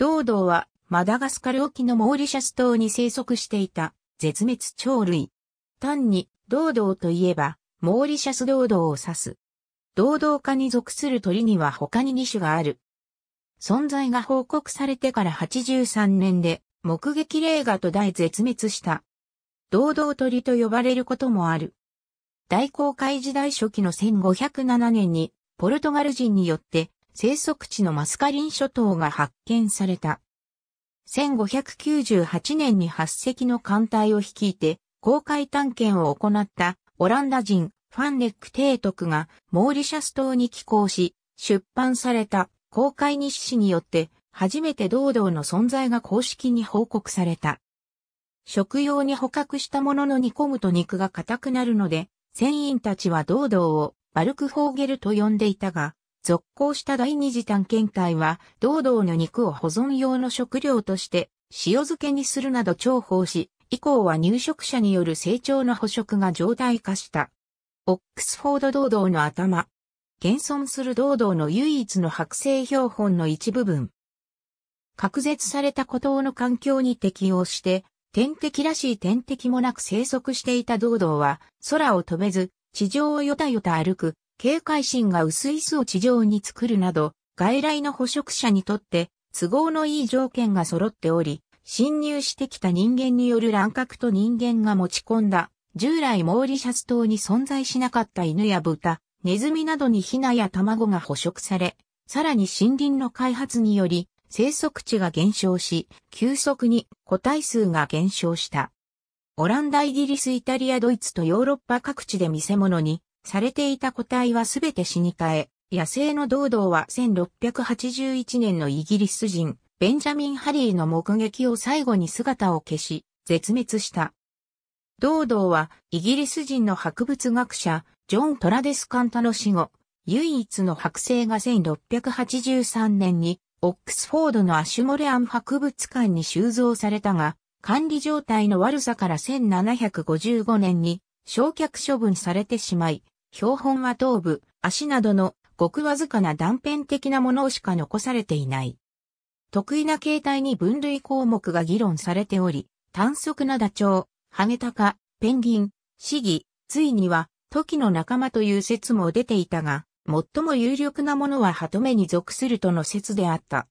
ドードーは、マダガスカル沖のモーリシャス島に生息していた、絶滅鳥類。単に、ドードーといえば、モーリシャスドードーを指す。ドードーに属する鳥には他に2種がある。存在が報告されてから83年で、目撃例が途絶え絶滅した。堂々鳥と呼ばれることもある。大航海時代初期の1507年に、ポルトガル人によって生息地のマスカリン諸島が発見された。1598年に8隻の艦隊を率いて、公開探検を行ったオランダ人ファンネック提督がモーリシャス島に寄港し、出版された公開日誌によって初めて堂々の存在が公式に報告された。食用に捕獲したものの煮込むと肉が硬くなるので、船員たちは堂々をバルクホーゲルと呼んでいたが、続行した第二次探検隊は、堂々の肉を保存用の食料として、塩漬けにするなど重宝し、以降は入植者による成長の捕食が常態化した。オックスフォード堂々の頭。現存する堂々の唯一の剥製標本の一部分。隔絶された孤島の環境に適応して、天敵らしい天敵もなく生息していた堂々は、空を飛べず、地上をよたよた歩く、警戒心が薄い巣を地上に作るなど、外来の捕食者にとって都合のいい条件が揃っており、侵入してきた人間による乱獲と人間が持ち込んだ、従来モーリシャス島に存在しなかった犬や豚、ネズミなどにヒナや卵が捕食され、さらに森林の開発により、生息地が減少し、急速に個体数が減少した。オランダ、イギリス、イタリア、ドイツとヨーロッパ各地で見せ物にされていた個体はすべて死に変え、野生の堂々は1681年のイギリス人、ベンジャミン・ハリーの目撃を最後に姿を消し、絶滅した。堂々はイギリス人の博物学者、ジョン・トラデス・カンタの死後、唯一の剥製が1683年に、オックスフォードのアシュモレアン博物館に収蔵されたが、管理状態の悪さから1755年に焼却処分されてしまい、標本は頭部、足などのごくわずかな断片的なものしか残されていない。得意な形態に分類項目が議論されており、短足なダチョウ、ハゲタカ、ペンギン、シギ、ついには、トキの仲間という説も出ていたが、最も有力なものはハトメに属するとの説であった。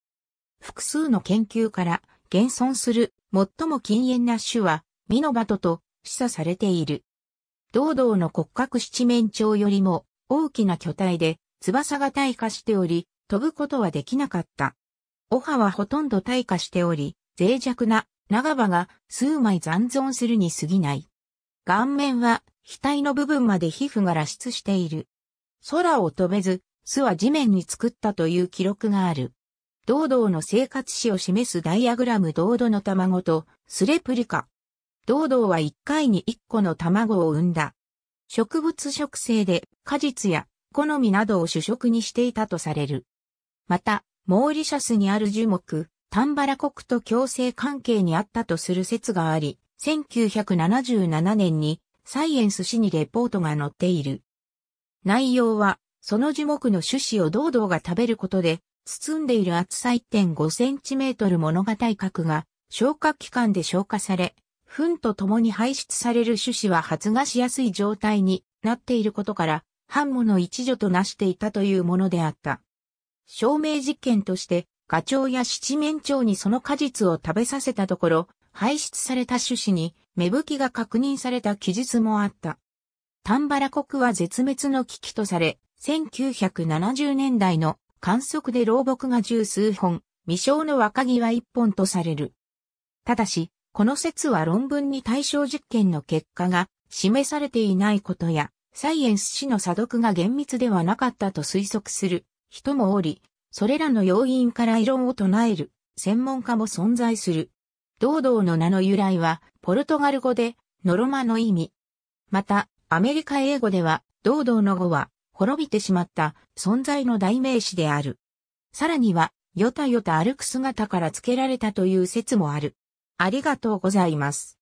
複数の研究から、現存する最も禁煙な種は、ミノバトと示唆されている。堂々の骨格七面鳥よりも大きな巨体で翼が退化しており、飛ぶことはできなかった。オハはほとんど退化しており、脆弱な長場が数枚残存するに過ぎない。顔面は額の部分まで皮膚が裸出している。空を飛べず、巣は地面に作ったという記録がある。堂々の生活史を示すダイアグラム堂々の卵とスレプリカ。堂々は1回に1個の卵を産んだ。植物食性で果実や好みなどを主食にしていたとされる。また、モーリシャスにある樹木、タンバラ国と共生関係にあったとする説があり、1977年にサイエンス誌にレポートが載っている。内容は、その樹木の種子を堂々が食べることで、包んでいる厚さ1.5センチメートル物語核が消化器官で消化され、糞と共に排出される種子は発芽しやすい状態になっていることから、半モの一助となしていたというものであった。証明実験として、ガチョウや七面鳥にその果実を食べさせたところ、排出された種子に芽吹きが確認された記述もあった。タンバラ国は絶滅の危機とされ、1970年代の観測で老木が十数本、未生の若木は一本とされる。ただし、この説は論文に対象実験の結果が示されていないことや、サイエンス誌の査読が厳密ではなかったと推測する人もおり、それらの要因から異論を唱える専門家も存在する。堂々の名の由来は、ポルトガル語で、ノロマの意味。また、アメリカ英語では、堂々の語は、滅びてしまった存在の代名詞である。さらには、よたよた歩く姿から付けられたという説もある。ありがとうございます。